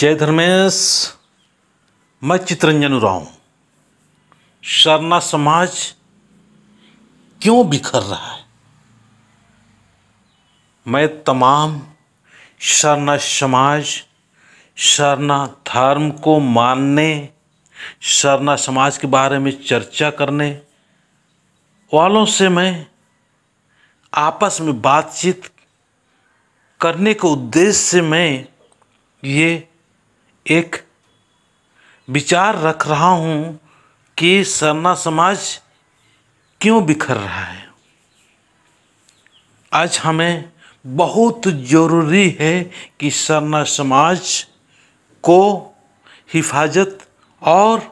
जय धर्मेश मैं चित्रंजन उराव शरणा समाज क्यों बिखर रहा है मैं तमाम शरणा समाज शरणा धर्म को मानने शरणा समाज के बारे में चर्चा करने वालों से मैं आपस में बातचीत करने के उद्देश्य से मैं ये एक विचार रख रहा हूँ कि सरना समाज क्यों बिखर रहा है आज हमें बहुत ज़रूरी है कि सरना समाज को हिफाजत और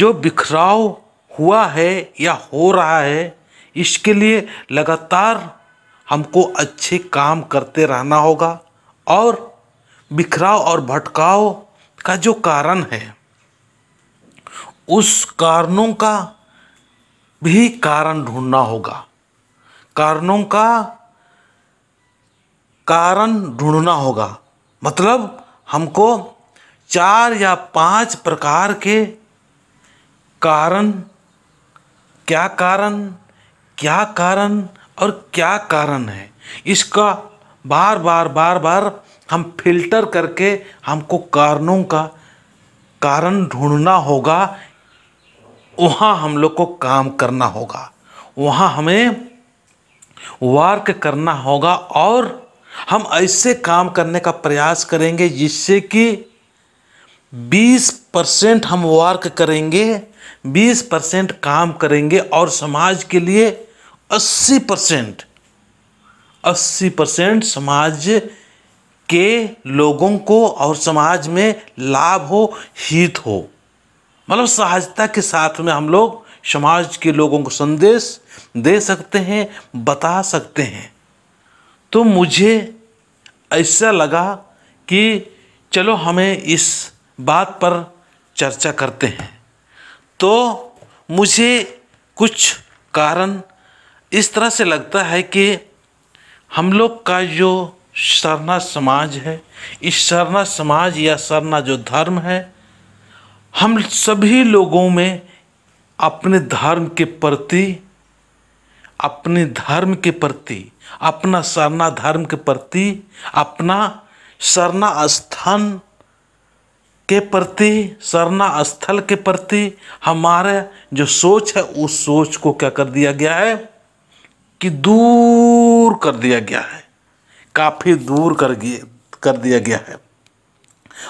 जो बिखराव हुआ है या हो रहा है इसके लिए लगातार हमको अच्छे काम करते रहना होगा और बिखराव और भटकाव का जो कारण है उस कारणों का भी कारण ढूंढना होगा कारणों का कारण ढूंढना होगा मतलब हमको चार या पांच प्रकार के कारण क्या कारण क्या कारण और क्या कारण है इसका बार बार बार बार हम फिल्टर करके हमको कारणों का कारण ढूंढना होगा वहाँ हम लोग को काम करना होगा वहाँ हमें वर्क करना होगा और हम ऐसे काम करने का प्रयास करेंगे जिससे कि 20 परसेंट हम वर्क करेंगे 20 परसेंट काम करेंगे और समाज के लिए 80 परसेंट अस्सी परसेंट समाज के लोगों को और समाज में लाभ हो हित हो मतलब सहजता के साथ में हम लोग समाज के लोगों को संदेश दे सकते हैं बता सकते हैं तो मुझे ऐसा लगा कि चलो हमें इस बात पर चर्चा करते हैं तो मुझे कुछ कारण इस तरह से लगता है कि हम लोग का जो सरना समाज है इस सरना समाज या सरना जो धर्म है हम सभी लोगों में अपने धर्म के प्रति अपने धर्म के प्रति अपना सरना धर्म के प्रति अपना सरना स्थान के प्रति सरना स्थल के प्रति हमारे जो सोच है उस सोच को क्या कर दिया गया है कि दूर कर दिया गया है काफ़ी दूर कर गए कर दिया गया है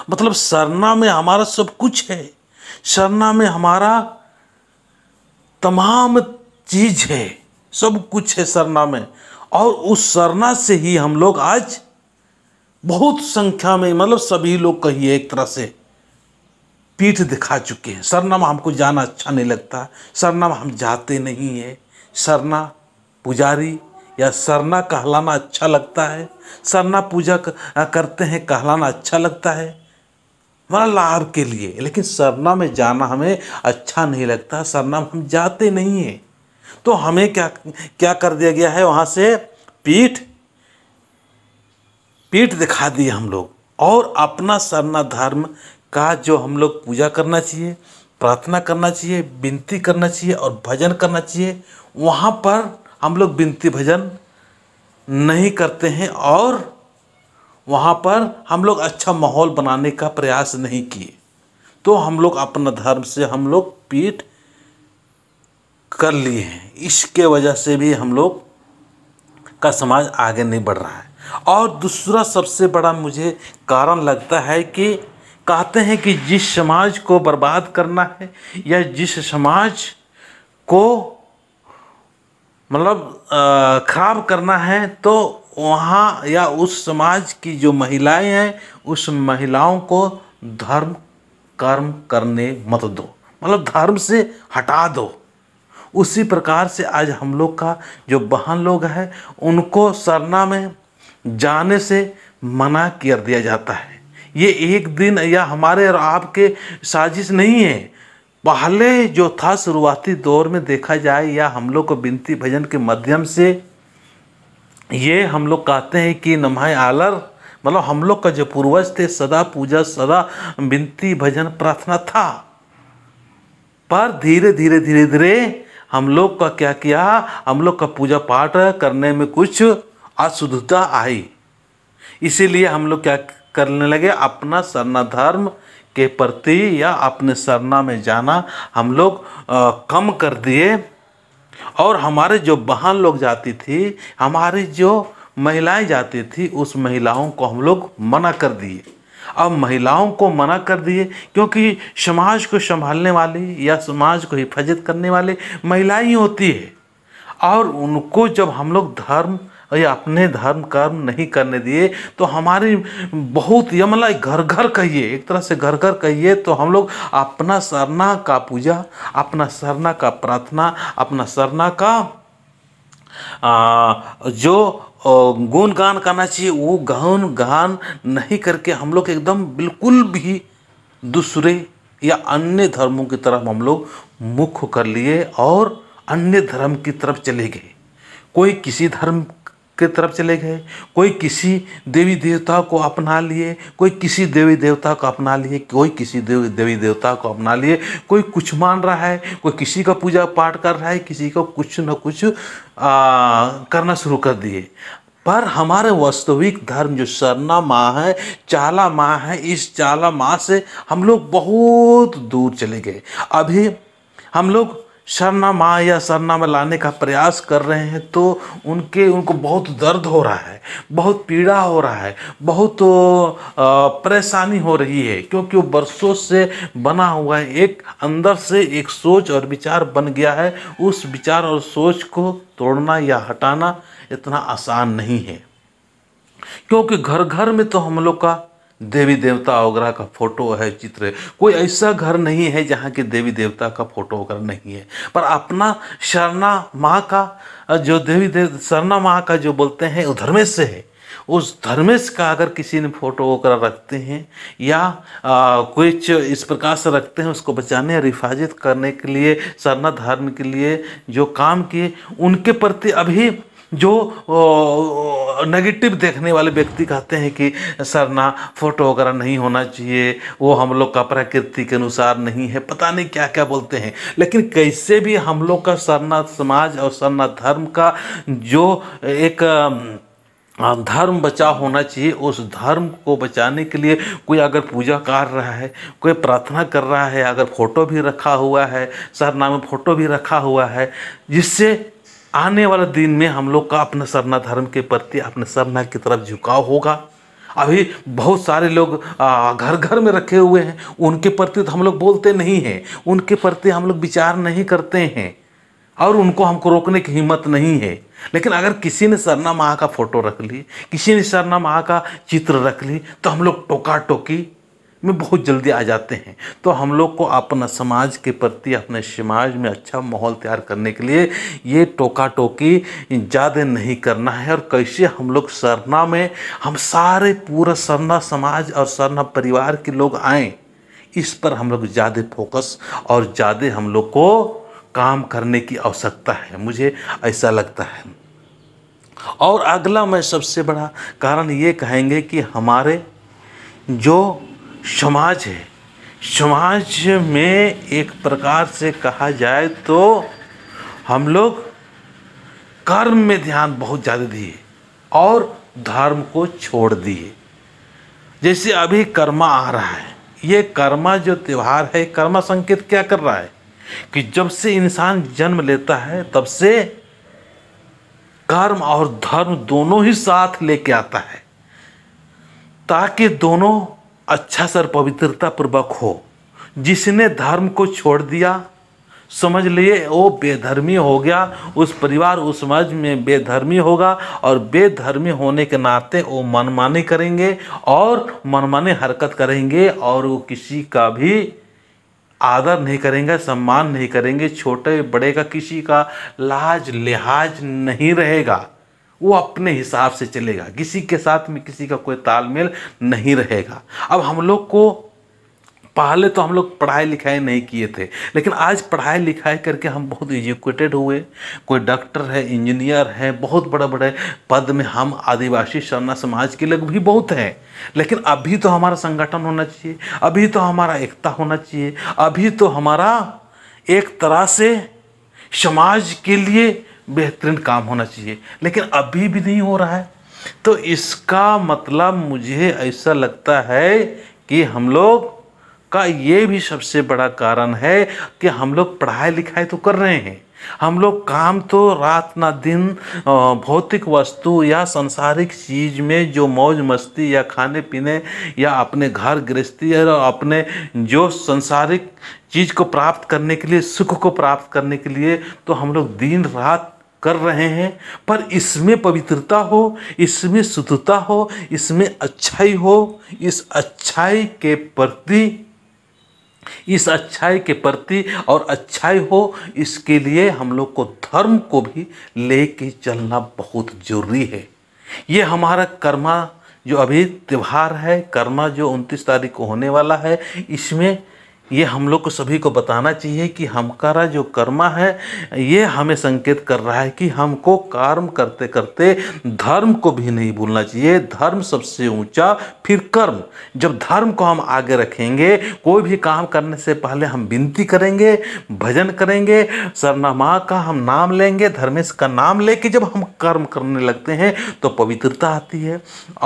मतलब सरना में हमारा सब कुछ है सरना में हमारा तमाम चीज़ है सब कुछ है सरना में और उस सरना से ही हम लोग आज बहुत संख्या में मतलब सभी लोग कहिए एक तरह से पीठ दिखा चुके हैं में हमको जाना अच्छा नहीं लगता में हम जाते नहीं है सरना पुजारी या सरना कहलाना अच्छा लगता है सरना पूजा करते हैं कहलाना अच्छा लगता है हमारा लाभ के लिए लेकिन सरना में जाना हमें अच्छा नहीं लगता सरना में हम जाते नहीं हैं तो हमें क्या क्या कर दिया गया है वहाँ से पीठ पीठ दिखा दिए हम लोग और अपना सरना धर्म का जो हम लोग पूजा करना चाहिए प्रार्थना करना चाहिए विनती करना चाहिए और भजन करना चाहिए वहाँ पर हम लोग बिनती भजन नहीं करते हैं और वहाँ पर हम लोग अच्छा माहौल बनाने का प्रयास नहीं किए तो हम लोग अपना धर्म से हम लोग पीठ कर लिए हैं इसके वजह से भी हम लोग का समाज आगे नहीं बढ़ रहा है और दूसरा सबसे बड़ा मुझे कारण लगता है कि कहते हैं कि जिस समाज को बर्बाद करना है या जिस समाज को मतलब ख़राब करना है तो वहाँ या उस समाज की जो महिलाएं हैं उस महिलाओं को धर्म कर्म करने मत दो मतलब धर्म से हटा दो उसी प्रकार से आज हम लोग का जो बहन लोग हैं उनको सरना में जाने से मना कर दिया जाता है ये एक दिन या हमारे और आपके साजिश नहीं है पहले जो था शुरुआती दौर में देखा जाए या हम लोग को बिनती भजन के माध्यम से ये हम लोग कहते हैं कि नमहाय आलर मतलब हम लोग का जो पूर्वज थे सदा पूजा सदा बिनती भजन प्रार्थना था पर धीरे धीरे धीरे धीरे हम लोग का क्या किया हम लोग का पूजा पाठ करने में कुछ अशुद्धता आई इसीलिए हम लोग क्या करने लगे अपना सरना धर्म के प्रति या अपने सरना में जाना हम लोग कम कर दिए और हमारे जो बहन लोग जाती थी हमारी जो महिलाएं जाती थी उस महिलाओं को हम लोग मना कर दिए अब महिलाओं को मना कर दिए क्योंकि समाज को संभालने वाली या समाज को हिफाजत करने वाली महिलाएं ही होती है और उनको जब हम लोग धर्म अपने धर्म कर्म नहीं करने दिए तो हमारी बहुत ये मतलब घर घर कहिए एक तरह से घर घर कहिए तो हम लोग अपना सरना का पूजा अपना सरना का प्रार्थना अपना सरना का आ, जो गुणगान करना चाहिए वो गहन गान नहीं करके हम लोग एकदम बिल्कुल भी दूसरे या अन्य धर्मों की तरफ हम लोग मुख कर लिए और अन्य धर्म की तरफ चले गए कोई किसी धर्म के तरफ चले गए कोई किसी देवी देवता को अपना लिए कोई किसी देवी देवता को अपना लिए कोई किसी देवी देवी देवता को अपना लिए कोई कुछ मान रहा है कोई किसी का पूजा पाठ कर रहा है किसी का कुछ न कुछ आ, करना शुरू कर दिए पर हमारे वास्तविक धर्म जो सरना माँ है चाला माँ है इस चाला माँ से हम लोग बहुत दूर चले गए अभी हम लोग शरणामा या शरणा में लाने का प्रयास कर रहे हैं तो उनके उनको बहुत दर्द हो रहा है बहुत पीड़ा हो रहा है बहुत परेशानी हो रही है क्योंकि वो बरसों से बना हुआ है एक अंदर से एक सोच और विचार बन गया है उस विचार और सोच को तोड़ना या हटाना इतना आसान नहीं है क्योंकि घर घर में तो हम लोग का देवी देवता वगैरह का फोटो है चित्र है कोई ऐसा घर नहीं है जहाँ के देवी देवता का फोटो वगैरह नहीं है पर अपना शरणा माँ का जो देवी देव शरणा माँ का जो बोलते हैं वो धर्मेश से है उस धर्मेश का अगर किसी ने फोटो वगैरह रखते हैं या आ, कुछ इस प्रकार से रखते हैं उसको बचाने और हिफाजत करने के लिए सरना धर्म के लिए जो काम किए उनके प्रति अभी जो नेगेटिव देखने वाले व्यक्ति कहते हैं कि सर ना फोटो वगैरह नहीं होना चाहिए वो हम लोग का प्रकृति के अनुसार नहीं है पता नहीं क्या क्या बोलते हैं लेकिन कैसे भी हम लोग का सरना समाज और सरना धर्म का जो एक धर्म बचा होना चाहिए उस धर्म को बचाने के लिए कोई अगर पूजा कर रहा है कोई प्रार्थना कर रहा है अगर फोटो भी रखा हुआ है में फोटो भी रखा हुआ है जिससे आने वाले दिन में हम लोग का अपने सरना धर्म के प्रति अपने सरना की तरफ झुकाव होगा अभी बहुत सारे लोग घर घर में रखे हुए हैं उनके प्रति तो हम लोग बोलते नहीं हैं उनके प्रति हम लोग विचार नहीं करते हैं और उनको हमको रोकने की हिम्मत नहीं है लेकिन अगर किसी ने सरना माँ का फोटो रख ली किसी ने सरना माँ का चित्र रख ली तो हम लोग टोका टोकी में बहुत जल्दी आ जाते हैं तो हम लोग को अपना समाज के प्रति अपने समाज में अच्छा माहौल तैयार करने के लिए ये टोका टोकी ज़्यादा नहीं करना है और कैसे हम लोग सरना में हम सारे पूरा सरना समाज और सरना परिवार के लोग आए इस पर हम लोग ज़्यादा फोकस और ज़्यादा हम लोग को काम करने की आवश्यकता है मुझे ऐसा लगता है और अगला मैं सबसे बड़ा कारण ये कहेंगे कि हमारे जो समाज है समाज में एक प्रकार से कहा जाए तो हम लोग कर्म में ध्यान बहुत ज़्यादा दिए और धर्म को छोड़ दिए जैसे अभी कर्मा आ रहा है ये कर्मा जो त्यौहार है कर्मा संकेत क्या कर रहा है कि जब से इंसान जन्म लेता है तब से कर्म और धर्म दोनों ही साथ लेके आता है ताकि दोनों अच्छा सर पवित्रता पूर्वक हो जिसने धर्म को छोड़ दिया समझ लिए वो बेधर्मी हो गया उस परिवार उस समाज में बेधर्मी होगा और बेधर्मी होने के नाते वो मनमानी करेंगे और मनमानी हरकत करेंगे और वो किसी का भी आदर नहीं करेंगे सम्मान नहीं करेंगे छोटे बड़े का किसी का लाज लिहाज नहीं रहेगा वो अपने हिसाब से चलेगा किसी के साथ में किसी का कोई तालमेल नहीं रहेगा अब हम लोग को पहले तो हम लोग पढ़ाई लिखाई नहीं किए थे लेकिन आज पढ़ाई लिखाई करके हम बहुत एजुकेटेड हुए कोई डॉक्टर है इंजीनियर है बहुत बड़े बड़े पद में हम आदिवासी शरणा समाज के लोग भी बहुत हैं लेकिन अभी तो हमारा संगठन होना चाहिए अभी तो हमारा एकता होना चाहिए अभी तो हमारा एक तरह से समाज के लिए बेहतरीन काम होना चाहिए लेकिन अभी भी नहीं हो रहा है तो इसका मतलब मुझे ऐसा लगता है कि हम लोग का ये भी सबसे बड़ा कारण है कि हम लोग पढ़ाई लिखाई तो कर रहे हैं हम लोग काम तो रात ना दिन भौतिक वस्तु या संसारिक चीज़ में जो मौज मस्ती या खाने पीने या अपने घर गृहस्थी या अपने जो संसारिक चीज़ को प्राप्त करने के लिए सुख को प्राप्त करने के लिए तो हम लोग दिन रात कर रहे हैं पर इसमें पवित्रता हो इसमें शुद्धता हो इसमें अच्छाई हो इस अच्छाई के प्रति इस अच्छाई के प्रति और अच्छाई हो इसके लिए हम लोग को धर्म को भी लेके चलना बहुत जरूरी है ये हमारा कर्मा जो अभी त्यौहार है कर्मा जो उनतीस तारीख को होने वाला है इसमें ये हम लोग को सभी को बताना चाहिए कि हमकारा जो कर्मा है ये हमें संकेत कर रहा है कि हमको कर्म करते करते धर्म को भी नहीं भूलना चाहिए धर्म सबसे ऊंचा फिर कर्म जब धर्म को हम आगे रखेंगे कोई भी काम करने से पहले हम विनती करेंगे भजन करेंगे सरनामा का हम नाम लेंगे धर्मेश का नाम लेके जब हम कर्म करने लगते हैं तो पवित्रता आती है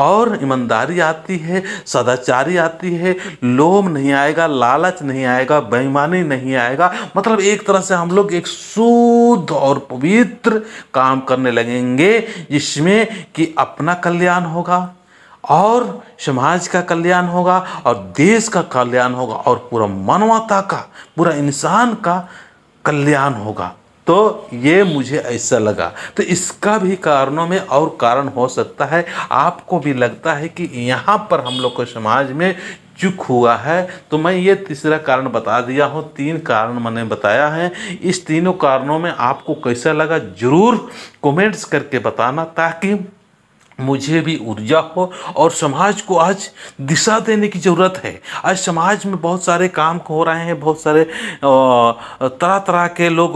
और ईमानदारी आती है सदाचारी आती है लोभ नहीं आएगा लालच नहीं नहीं आएगा बेईमानी नहीं आएगा मतलब एक तरह से हम लोग एक शुद्ध और पवित्र काम करने लगेंगे जिसमें कि अपना कल्याण होगा और समाज का कल्याण होगा और देश का कल्याण होगा और पूरा मानवता का पूरा इंसान का कल्याण होगा तो ये मुझे ऐसा लगा तो इसका भी कारणों में और कारण हो सकता है आपको भी लगता है कि यहाँ पर हम लोग को समाज में चुक हुआ है तो मैं ये तीसरा कारण बता दिया हूँ तीन कारण मैंने बताया है इस तीनों कारणों में आपको कैसा लगा ज़रूर कमेंट्स करके बताना ताकि मुझे भी ऊर्जा हो और समाज को आज दिशा देने की ज़रूरत है आज समाज में बहुत सारे काम हो रहे हैं बहुत सारे तरह तरह के लोग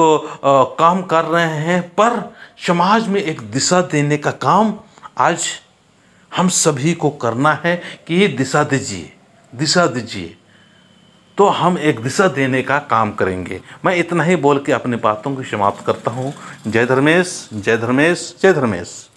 काम कर रहे हैं पर समाज में एक दिशा देने का काम आज हम सभी को करना है कि ये दिशा दीजिए दिशा दीजिए तो हम एक दिशा देने का काम करेंगे मैं इतना ही बोल के अपनी बातों को समाप्त करता हूँ जय धर्मेश जय धर्मेश जय धर्मेश